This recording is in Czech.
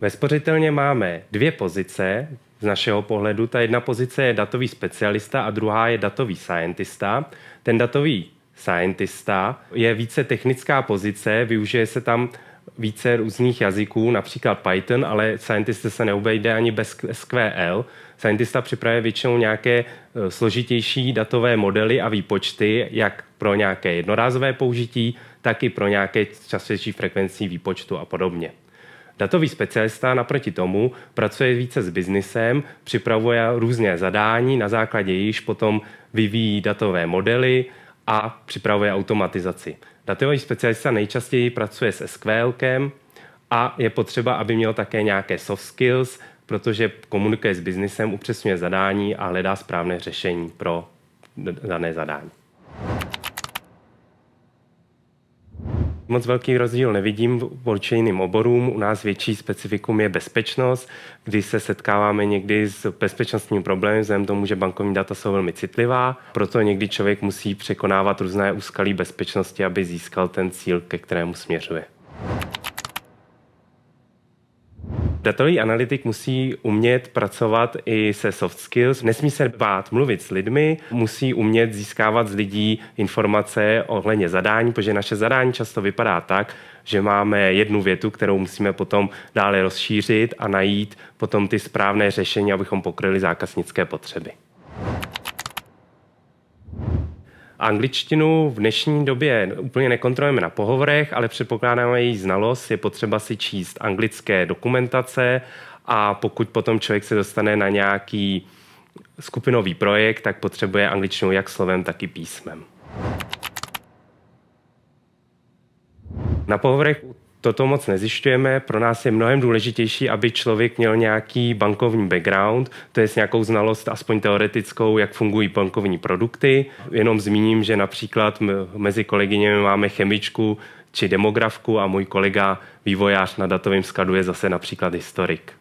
Ve spořitelně máme dvě pozice z našeho pohledu. Ta jedna pozice je datový specialista a druhá je datový scientista. Ten datový scientista je více technická pozice, využije se tam více různých jazyků, například Python, ale scientista se neobejde ani bez SQL. Scientista připravuje většinou nějaké e, složitější datové modely a výpočty, jak pro nějaké jednorázové použití, tak i pro nějaké častější frekvencí výpočtu a podobně. Datový specialista naproti tomu pracuje více s biznisem, připravuje různé zadání, na základě již potom vyvíjí datové modely a připravuje automatizaci. Datový specialista nejčastěji pracuje se SQL a je potřeba, aby měl také nějaké soft skills, protože komunikuje s biznisem, upřesňuje zadání a hledá správné řešení pro dané zadání. Moc velký rozdíl nevidím v jiným oborům. U nás větší specifikum je bezpečnost, kdy se setkáváme někdy s bezpečnostním problémem, vzhledem tomu, že bankovní data jsou velmi citlivá, proto někdy člověk musí překonávat různé úskalí bezpečnosti, aby získal ten cíl, ke kterému směřuje. Datový analytik musí umět pracovat i se soft skills, nesmí se bát mluvit s lidmi, musí umět získávat z lidí informace ohledně zadání, protože naše zadání často vypadá tak, že máme jednu větu, kterou musíme potom dále rozšířit a najít potom ty správné řešení, abychom pokryli zákaznické potřeby. Angličtinu v dnešní době úplně nekontrolujeme na pohovorech, ale předpokládáme její znalost. Je potřeba si číst anglické dokumentace a pokud potom člověk se dostane na nějaký skupinový projekt, tak potřebuje angličtinu jak slovem, tak i písmem. Na pohovorech toto moc nezjišťujeme. Pro nás je mnohem důležitější, aby člověk měl nějaký bankovní background, to je nějakou znalost, aspoň teoretickou, jak fungují bankovní produkty. Jenom zmíním, že například mezi kolegyněmi máme chemičku či demografku a můj kolega vývojář na datovém skladu je zase například historik.